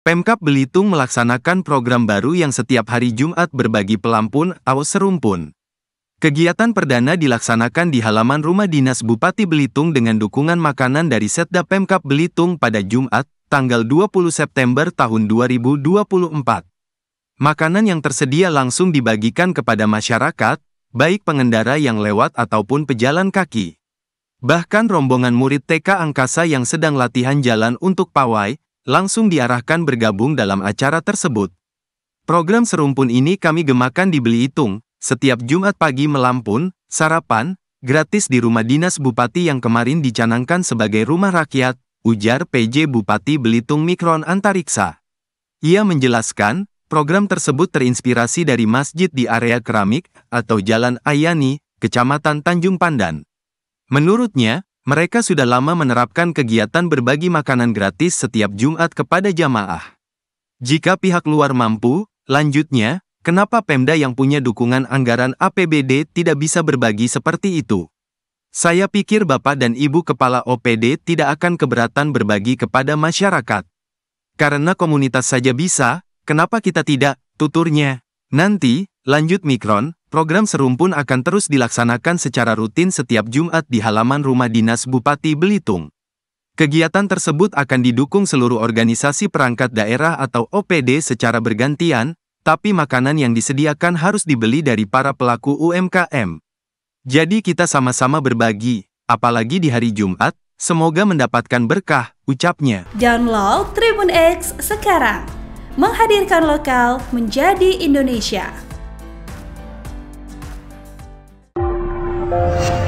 Pemkap Belitung melaksanakan program baru yang setiap hari Jumat berbagi pelampun atau serumpun. Kegiatan perdana dilaksanakan di halaman rumah dinas Bupati Belitung dengan dukungan makanan dari Setda Pemkap Belitung pada Jumat, tanggal 20 September tahun 2024. Makanan yang tersedia langsung dibagikan kepada masyarakat, baik pengendara yang lewat ataupun pejalan kaki. Bahkan rombongan murid TK Angkasa yang sedang latihan jalan untuk pawai, langsung diarahkan bergabung dalam acara tersebut. Program serumpun ini kami gemakan di Belitung, setiap Jumat pagi melampun, sarapan, gratis di rumah dinas Bupati yang kemarin dicanangkan sebagai rumah rakyat, ujar PJ Bupati Belitung Mikron Antariksa. Ia menjelaskan, program tersebut terinspirasi dari masjid di area keramik atau Jalan Ayani, Kecamatan Tanjung Pandan. Menurutnya, mereka sudah lama menerapkan kegiatan berbagi makanan gratis setiap Jumat kepada jamaah. Jika pihak luar mampu, lanjutnya, kenapa Pemda yang punya dukungan anggaran APBD tidak bisa berbagi seperti itu? Saya pikir Bapak dan Ibu Kepala OPD tidak akan keberatan berbagi kepada masyarakat. Karena komunitas saja bisa, kenapa kita tidak, tuturnya. Nanti, lanjut Mikron, Program serumpun akan terus dilaksanakan secara rutin setiap Jumat di halaman rumah dinas Bupati Belitung. Kegiatan tersebut akan didukung seluruh organisasi perangkat daerah atau OPD secara bergantian, tapi makanan yang disediakan harus dibeli dari para pelaku UMKM. Jadi kita sama-sama berbagi, apalagi di hari Jumat, semoga mendapatkan berkah, ucapnya. Download Tribun X sekarang, menghadirkan lokal menjadi Indonesia. Thank you.